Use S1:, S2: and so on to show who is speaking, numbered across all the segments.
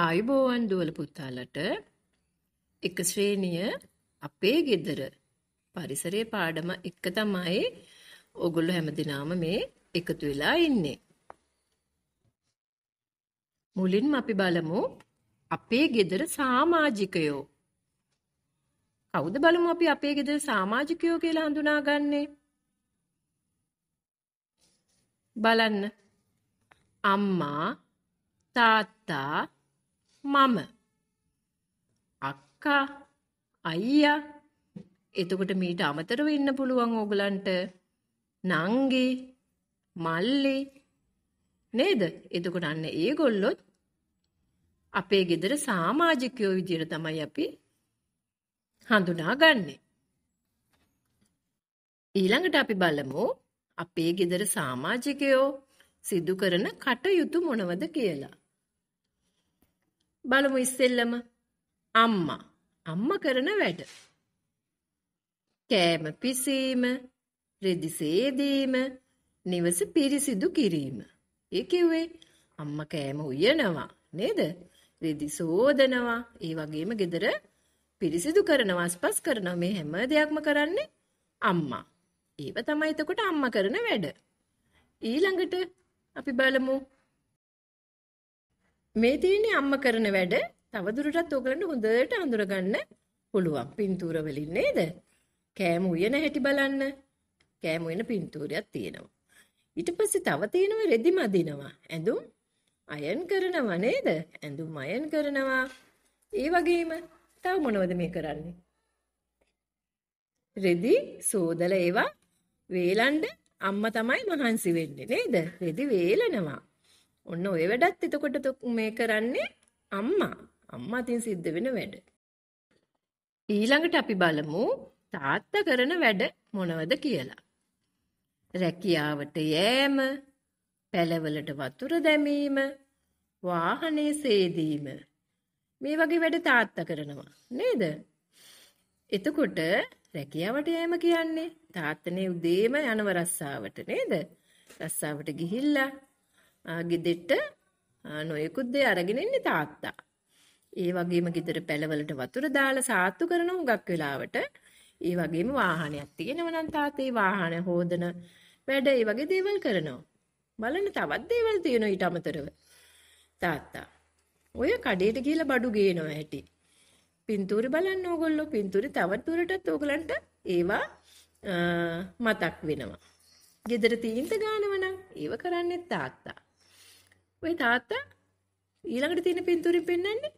S1: ආයුබෝවන් දුවල පුතාලට එක ශ්‍රේණිය අපේ ගෙදර පරිසරයේ පාඩම එක තමයි ඔගොල්ලෝ හැමදිනාම මේ එකතු වෙලා ඉන්නේ. මුලින්ම අපි බලමු අපේ ගෙදර සමාජිකයෝ. කවුද බලමු අපි අපේ ගෙදර සමාජිකයෝ කියලා හඳුනාගන්නේ? බලන්න. අම්මා තාත්තා මම අක්කා අයියා එතකොට මීට අමතරව ඉන්න පුළුවන් ඕගලන්ට නංගි මල්ලි නේද එතකොට අන්න ඒගොල්ලොත් අපේ ගෙදර සාමාජිකයෝ විදියට තමයි අපි හඳුනාගන්නේ ඊළඟට අපි බලමු අපේ ගෙදර සාමාජිකයෝ සිදු කරන කටයුතු මොනවද කියලා බලමු ඉස්සෙල්ලම අම්මා අම්මා කරන වැඩ කෑම පිසීම රෙදි සේදීම නිවස පිරිසිදු කිරීම ඒ කිව්වේ අම්මා කෑම උයනවා නේද රෙදි සෝදනවා ඒ වගේම ගෙදර පිරිසිදු කරනවා අස්පස් කරනවා මේ හැම දෙයක්ම කරන්නේ අම්මා ඒව තමයි එතකොට අම්මා කරන වැඩ ඊළඟට අපි බලමු මේ තියෙන්නේ අම්ම කරන වැඩ තවදුරටත් ඔයගලන්ට හොඳට අඳුරගන්න පුළුවන් පින්තූර වලින් නේද? කෑම උයන හැටි බලන්න. කෑම උයන පින්තූරයක් තියෙනවා. ඊට පස්සේ තව තියෙනවා රෙදි මදිනවා. ඇඳුම් අයන් කරනවා නේද? ඇඳුම් අයන් කරනවා. ඒ වගේම තව මොනවද මේ කරන්නේ? රෙදි සෝදලා ඒවා වේලන්න අම්මා තමයි මහන්සි වෙන්නේ නේද? රෙදි වේලනවා. ඔන්න ඔය වැඩත් එතකොට මේ කරන්නේ අම්මා. අම්මා තින් සිද්ධ වෙන වැඩ. ඊළඟට අපි බලමු තාත්තා කරන වැඩ මොනවද කියලා. රැකියාවට යෑම, පැලවලට වතුර දැමීම, වාහනේ සේදීම. මේ වගේ වැඩ තාත්තා කරනවා. නේද? එතකොට රැකියාවට යෑම කියන්නේ තාත්තනේ උදේම යනව රස්සාවට නේද? රස්සාවට ගිහිල්ලා ගෙදෙට්ට නොයෙකුත් දේ අරගෙන ඉන්නේ තාත්තා. ඒ වගේම ගෙදර පැලවලට වතුර දාලා සාත්තු කරන හුඟක් වෙලාවට ඒ වගේම වාහනයක් තියෙනවා නම් තාතේ වාහන හොදන වැඩ ඒ වගේ දේවල් කරනවා. බලන්න තවත් දේවල් තියෙනවා ඊට අමතරව. තාත්තා. ඔය කඩේට ගිහලා බඩු ගේනවා ඇති. පින්තූරේ බලන්න ඕගොල්ලෝ පින්තූරේ තවත් දුරටත් ඕගලන්ට ඒවා මතක් වෙනවා. ගෙදර තීන්ත ගානවනම් ඒව කරන්නේ තාත්තා. ඔය තාත්තා ඊළඟට තියෙන පින්තූරෙන් පෙන්වන්නේ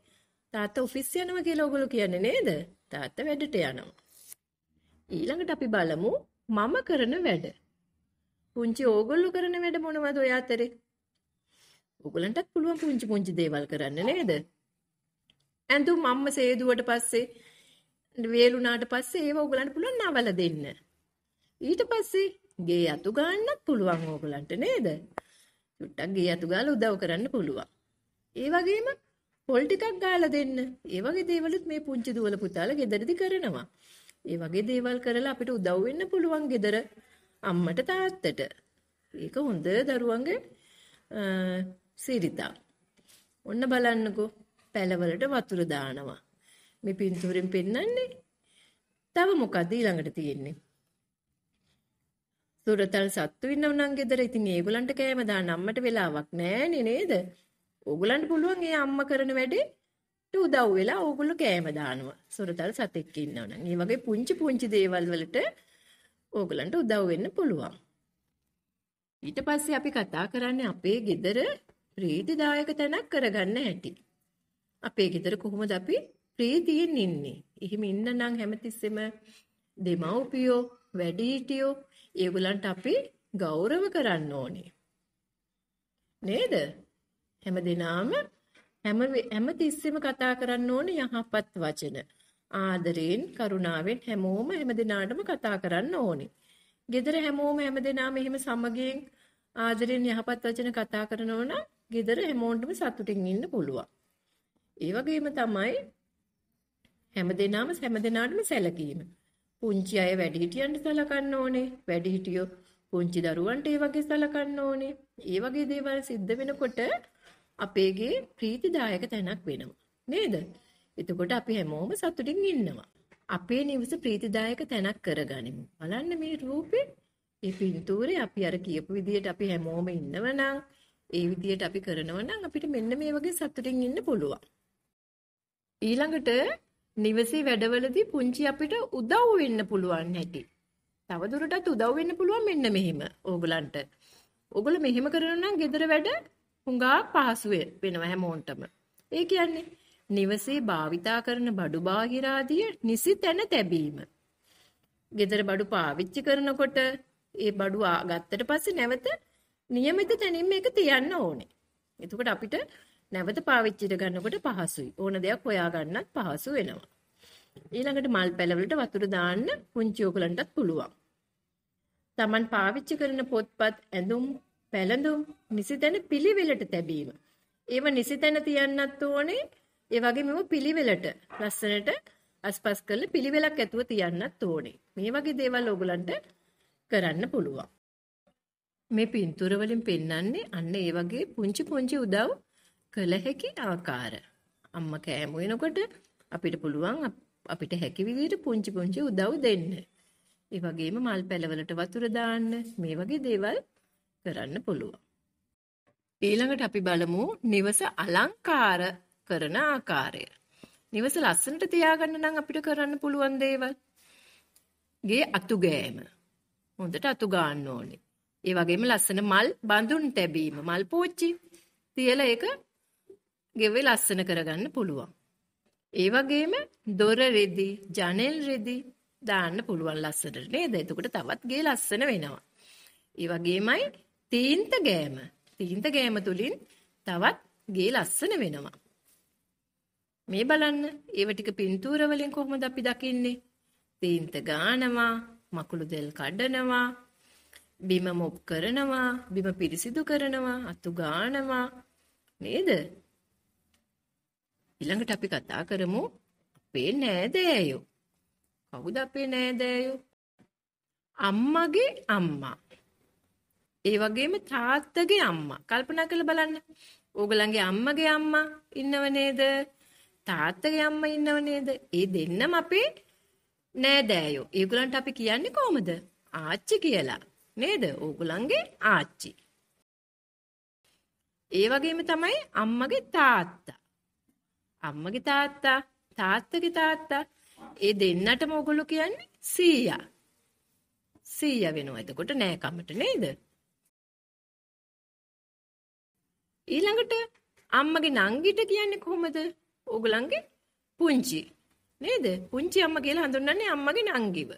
S1: තාත්තා ඔෆිස් යනවා කියලා ඔයගොල්ලෝ කියන්නේ නේද? තාත්තා වැඩට යනවා. ඊළඟට අපි බලමු මම කරන වැඩ. පුංචි ඕගොල්ලෝ කරන වැඩ මොනවද ඔය අතරේ? ඕගොල්ලන්ටත් පුළුවන් පුංචි පුංචි දේවල් කරන්න නේද? ඇඳුම් අම්ම සේදුවට පස්සේ වේලුණාට පස්සේ ඒව ඕගොල්ලන්ට පුළුවන් නවල දෙන්න. ඊට පස්සේ ගේ අතු ගන්නත් පුළුවන් ඕගොල්ලන්ට නේද? චුට්ටක් ගේ අතු ගාලා උදව් කරන්න පුළුවන්. ඒ වගේම පොල් ටිකක් ගාලා දෙන්න. ඒ වගේ දේවලුත් මේ පුංචි දුවල පුතාලා ගෙදරදී කරනවා. ඒ වගේ දේවල් කරලා අපිට උදව් වෙන්න පුළුවන් ගෙදර අම්මට තාත්තට. ඒක හොඳ දරුවන්ගේ සිරිතා. ඔන්න බලන්නකෝ පැලවලට වතුර දානවා. මේ පින්තූරෙන් පෙන්වන්නේ. තව මොකක්ද ඊළඟට තියෙන්නේ? දුරතල් සත්තු ඉන්නව නම් ගෙදර ඉතින් ඒගොල්ලන්ට කෑම දාන්න අම්මට වෙලාවක් නෑනේ නේද? ඕගොල්ලන්ට පුළුවන් ඒ අම්මා කරන වැඩේට උදව් වෙලා ඕගොල්ලෝ කෑම දානවා. සොරතල් සතෙක් ඉන්නව නම්. මේ වගේ පුංචි පුංචි දේවල් වලට ඕගොල්ලන්ට උදව් වෙන්න පුළුවන්. ඊට පස්සේ අපි කතා කරන්නේ අපේ ගෙදර ප්‍රීතිදායක තැනක් කරගන්න හැටි. අපේ ගෙදර කොහොමද අපි ප්‍රීතියෙන් ඉන්නේ? එහෙම ඉන්න නම් හැමතිස්සෙම දෙමව්පියෝ, වැඩිහිටියෝ ඒගොල්ලන්ට අපි ගෞරව කරන්න ඕනේ. නේද? හැම දිනාම හැම හැම තිස්සෙම කතා කරන්න ඕනේ යහපත් වචන. ආදරයෙන්, කරුණාවෙන් හැමෝම හැම දිනාටම කතා කරන්න ඕනේ. ගෙදර හැමෝම හැම දිනාම එහෙම සමගියෙන් ආදරයෙන් යහපත් වචන කතා කරනවා නම් ගෙදර හැමෝටම සතුටින් ඉන්න පුළුවන්. ඒ වගේම තමයි හැම දිනාම හැම දිනාටම සැලකීම. පුංචි අය වැඩිහිටියන්ට සලකන්න ඕනේ. වැඩිහිටියෝ පුංචි දරුවන්ට ඒ වගේ සලකන්න ඕනේ. ඒ වගේ දේවල් සිද්ධ වෙනකොට අපේගේ ප්‍රීතිදායක තැනක් වෙනවා. නේද? එතකොට අපි හැමෝම සතුටින් ඉන්නවා. අපේ නිවස ප්‍රීතිදායක තැනක් කරගනිමු. බලන්න මේ රූපේ ඒ පින්තූරේ අපි අර කියපු විදිහට අපි හැමෝම ඉන්නවනම් ඒ විදිහට අපි කරනවනම් අපිට මෙන්න මේ වගේ සතුටින් ඉන්න පුළුවන්. ඊළඟට නිවසේ වැඩවලදී පුංචි අපිට උදව් වෙන්න පුළුවන් හැටි. තව දුරටත් උදව් වෙන්න පුළුවන් මෙන්න මෙහෙම ඕගලන්ට. ඔගොල්ලෝ මෙහෙම කරනවා නම් ගෙදර වැඩ හුඟා පහසු වෙනවා හැමෝන්ටම. ඒ කියන්නේ නිවසේ භාවිතා කරන බඩු බාහිර ආදිය නිසි තැන තැබීම. ගෙදර බඩු පාවිච්චි කරනකොට ඒ බඩු ගත්තට පස්සේ නැවත નિયમિત තැනින් මේක තියන්න ඕනේ. එතකොට අපිට නැවත පාවිච්චියට ගන්නකොට පහසුයි. ඕන දෙයක් හොයාගන්නත් පහසු වෙනවා. ඊළඟට මල් පැලවලට වතුර දාන්න පුංචි ඕගලන්ටත් පුළුවන්. Taman පාවිච්චි කරන පොත්පත් ඇඳුම් පැළඳුම් නිසිතැන පිළිවෙලට තැබීම. ඒව නිසිතැන තියන්නත් ඕනේ. ඒ වගේම පිළිවෙලට ලස්සනට අස්පස් කරලා පිළිවෙලක් ඇතුව තියන්නත් ඕනේ. මේ වගේ දේවල් ඕගලන්ට කරන්න පුළුවන්. මේ පින්තූර වලින් පෙන්වන්නේ අන්න ඒ වගේ පුංචි පුංචි උදව් කළ හැකි ආකාර. අම්ම කෑම වෙනකොට අපිට පුළුවන් අපිට හැකි විදිහට පුංචි පුංචි උදව් දෙන්න. ඒ වගේම මල් පැලවලට වතුර දාන්න මේ වගේ දේවල් කරන්න පුළුවන්. ඊළඟට අපි බලමු නිවස අලංකාර කරන ආකාරය. නිවස ලස්සනට තියාගන්න නම් අපිට කරන්න පුළුවන් දේවල්. ගේ අතුගෑම. හොඳට අතු ගන්න ඕනේ. ඒ වගේම ලස්සන මල් බඳුන් තැබීම, මල් පෝච්චි. තියලා ඒක ගෙවෙ ලස්සන කරගන්න පුළුවන්. ඒ වගේම දොර රෙදි, ජනෙල් රෙදි දාන්න පුළුවන් ලස්සනට නේද? එතකොට තවත් ගේ ලස්සන වෙනවා. ඒ වගේමයි තීන්ත ගෑම. තීන්ත ගෑම තුලින් තවත් ගේ ලස්සන වෙනවා. මේ බලන්න, ඒව ටික පින්තූර වලින් කොහොමද අපි දකින්නේ? තීන්ත ගානවා, මකුළු දෙල් කඩනවා, බිම මොප් කරනවා, බිම පිරිසිදු කරනවා, අතු ගානවා. නේද? ඊළඟට අපි කතා කරමු අපේ නෑදෑයෝ. කවුද අපේ නෑදෑයෝ? අම්මගේ අම්මා. ඒ වගේම තාත්තගේ අම්මා. කල්පනා කරලා බලන්න. ඕගලන්ගේ අම්මගේ අම්මා ඉන්නව නේද? තාත්තගේ අම්මා ඉන්නව නේද? ඒ දෙන්නම අපේ නෑදෑයෝ. ඒගොල්ලන්ට අපි කියන්නේ කොහොමද? ආච්චි කියලා. නේද? ඕගොල්ලන්ගේ ආච්චි. ඒ වගේම තමයි අම්මගේ තාත්තා. අම්මගේ තාත්තා තාත්තගේ තාත්තා ඒ දෙන්නටම ඔගොල්ලෝ කියන්නේ 100. 100 වෙනවා. එතකොට නෑ කමට නේද? ඊළඟට අම්මගේ නංගිට කියන්නේ කොහොමද? ඕගොල්ලන්ගේ පුංචි. නේද? පුංචි අම්ම කියලා හඳුන්වන්නේ අම්මගේ නංගිව.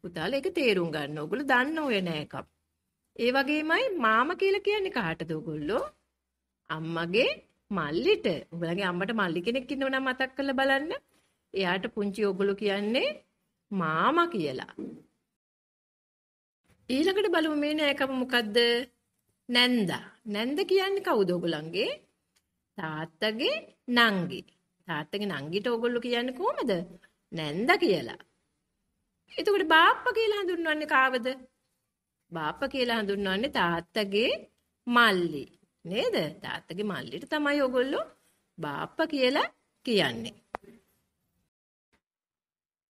S1: පුතාලා ඒක තේරුම් ගන්න. ඕගොල්ලෝ දන්න ඔය නෑකම්. ඒ වගේමයි මාම කියලා කියන්නේ කාටද ඕගොල්ලෝ? අම්මගේ මල්ලිට උඹලගේ අම්මට මල්ලි කෙනෙක් ඉන්නව නම් මතක් කරලා බලන්න. එයාට පුංචි ඕගොල්ලෝ කියන්නේ මාමා කියලා. ඊළඟට බලමු මේ නෑකම මොකද්ද? නැන්දා. නැන්ද කියන්නේ කවුද ඔයගොල්ලන්ගේ? තාත්තගේ නංගි. තාත්තගේ නංගිට ඕගොල්ලෝ කියන්නේ කොහමද? නැන්දා කියලා. එතකොට බාප්පා කියලා හඳුන්වන්නේ කාවද? බාප්පා කියලා හඳුන්වන්නේ තාත්තගේ මල්ලි. නේද? තාත්තගේ මල්ලිට තමයි ඔයගොල්ලෝ බාප්පා කියලා කියන්නේ.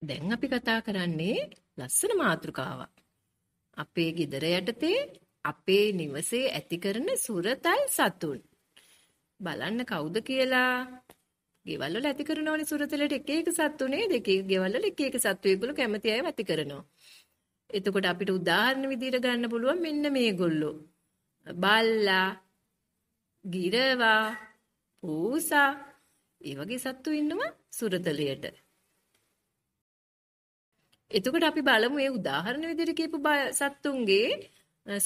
S1: දැන් අපි කතා කරන්නේ ලස්සන මාතෘකාවක්. අපේ ගෙදර යටතේ අපේ නිවසේ ඇති කරන සුරතල් සතුන්. බලන්න කවුද කියලා. ගෙවල් වල ඇති කරනවනේ සුරතලට එක එක සත්තු නේද? එක එක ගෙවල් වල එක එක සත්තු ඒගොල්ලෝ කැමති අයව ඇති කරනවා. එතකොට අපිට උදාහරණ විදිහට ගන්න පුළුවන් මෙන්න මේගොල්ලෝ. බල්ලා, ගිරවා, පූසා, ඒ වගේ සත්තු ඉන්නවා සුරතලයට. එතකොට අපි බලමු මේ උදාහරණ විදිහට කියපු සත්තුන්ගේ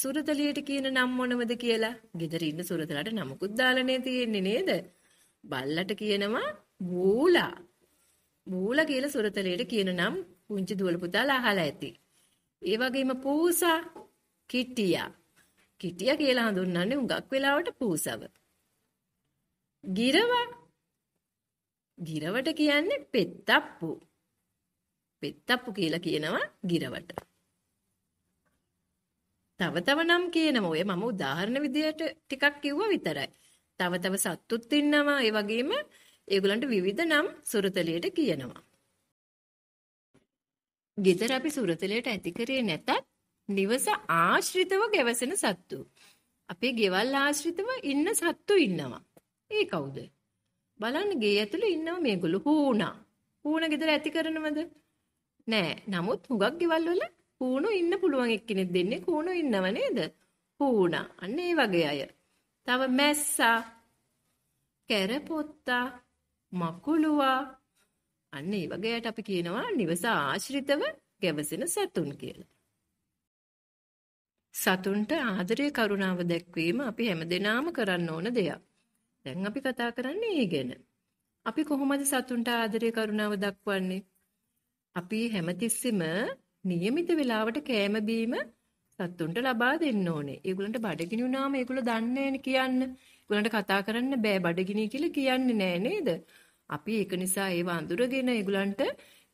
S1: සුරතලියට කියන නම් මොනවද කියලා. ගෙදර ඉන්න සුරතලට නමකුත් දාලානේ තියෙන්නේ නේද? බල්ලට කියනවා බූලා. බූලා කියලා සුරතලියට කියන නම් පුංචි දුවල පුතාලා අහලා ඇති. ඒ වගේම පූසා, කිටියා. කිටිය කියලා හඳුන්වන්නේ හුඟක් වෙලාවට පූසව. ගිරව ගිරවට කියන්නේ පෙත්තප්පු. පෙත්තප්පු කියලා කියනවා ගිරවට. තව තව නම් කියනවා. ඔය මම උදාහරණ විදියට ටිකක් කිව්වා විතරයි. තව තව සත්තුත් ඉන්නවා. ඒ වගේම ඒගොල්ලන්ට විවිධ නම් සුරතලියට කියනවා. ගෙදර අපි සුරතලියට ඇති කරේ නැතත් නිවස ආශ්‍රිතව ගැවසෙන සත්තු. අපේ ගෙවල් ආශ්‍රිතව ඉන්න සත්තු ඉන්නවා. ඒ කවුද? බලන්න ගේ ඇතුළේ ඉන්නවා මේගොල්ලෝ හූණා. හූණ ගෙදර ඇති කරනවද? නෑ. නමුත් හුඟක් ගෙවල් වල හූණෝ ඉන්න පුළුවන් එක්කෙනෙක් දෙන්නේ හූණෝ ඉන්නව නේද? හූණා. අන්න ඒ වගේ අය. තව මැස්සා, කැරපොත්තා, මකුළුවා. අන්න ඒ වගේ අයට අපි කියනවා නිවස ආශ්‍රිතව ගැවසෙන සතුන් කියලා. සතුන්ට ආදරය කරුණාව දැක්වීම අපි හැමදෙනාම කරන්න ඕන දෙයක්. දැන් අපි කතා කරන්නේ ඒ ගැන. අපි කොහොමද සතුන්ට ආදරය කරුණාව දක්වන්නේ? අපි හැමතිස්සෙම નિયમિત වේලාවට කෑම බීම සතුන්ට ලබා දෙන්න ඕනේ. ඒගොල්ලන්ට බඩගිනි වුණාම ඒගොල්ලෝ දන්නේ කියන්න. ඒගොල්ලන්ට කතා කරන්න බෑ බඩගිනි කියලා කියන්නේ නෑ නේද? අපි ඒක නිසා ඒව අඳුරගෙන ඒගොල්ලන්ට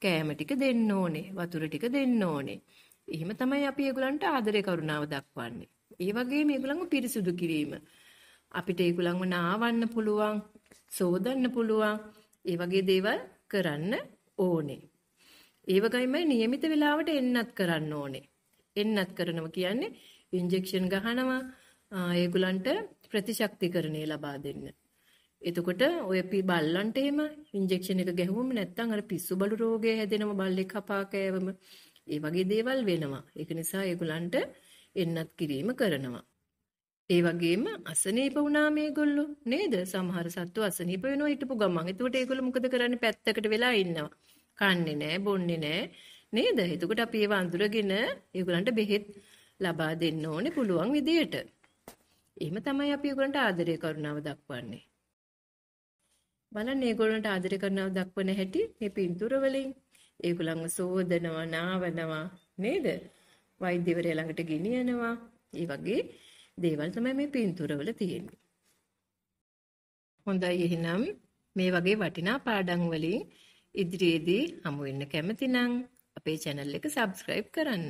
S1: කෑම ටික දෙන්න ඕනේ, වතුර ටික දෙන්න ඕනේ. එහෙම තමයි අපි ඒගොල්ලන්ට ආදරය කරුණාව දක්වන්නේ. ඒ වගේම ඒගොල්ලන්ව පිරිසුදු කිරීම. අපිට ඒගොල්ලන්ව නාවන්න පුළුවන්, සෝදන්න පුළුවන්, ඒ වගේ දේවල් කරන්න ඕනේ. ඒ වගේම નિયમિત වෙලාවට එන්නත් කරන්න ඕනේ. එන්නත් කරනවා කියන්නේ ඉන්ජෙක්ෂන් ගහනවා, ඒගොල්ලන්ට ප්‍රතිශක්තිකරණේ ලබා දෙන්න. එතකොට ඔය පි බල්ලන්ට එහෙම ඉන්ජෙක්ෂන් එක ගැහුවම නැත්නම් අර පිස්සු බලු රෝගය හැදෙනම බල්ලෙක් කපා කෑවම ඒ වගේ දේවල් වෙනවා. ඒක නිසා ඒගොල්ලන්ට එන්නත් කිරීම කරනවා. ඒ වගේම අසනීප වුණා මේගොල්ලෝ නේද? සමහර සත්තු අසනීප වෙනවා හිටපු ගමන්. එතකොට ඒගොල්ලෝ මොකද කරන්නේ? පැත්තකට වෙලා ඉන්නවා. කන්නේ නැහැ, බොන්නේ නැහැ නේද? එතකොට අපි ඒව අඳුරගෙන ඒගොල්ලන්ට බෙහෙත් ලබා දෙන්න ඕනේ පුළුවන් විදියට. එහෙම තමයි අපි ඒගොල්ලන්ට ආදරය කරුණාව දක්වන්නේ. බලන්න ඒගොල්ලන්ට ආදරය කරනව දක්වන හැටි මේ පින්තූර වලින් ඒගොල්ලන්ව සෝදනවා, නාවනවා නේද? වෛද්‍යවරයා ළඟට ගෙනියනවා. ඒ වගේ දේවල් තමයි මේ පින්තූරවල තියෙන්නේ. හොඳයි එහෙනම් මේ වගේ වටිනා පාඩම් වලින් ඉදිරියේදී හමු වෙන්න කැමති නම් අපේ channel එක subscribe කරන්න.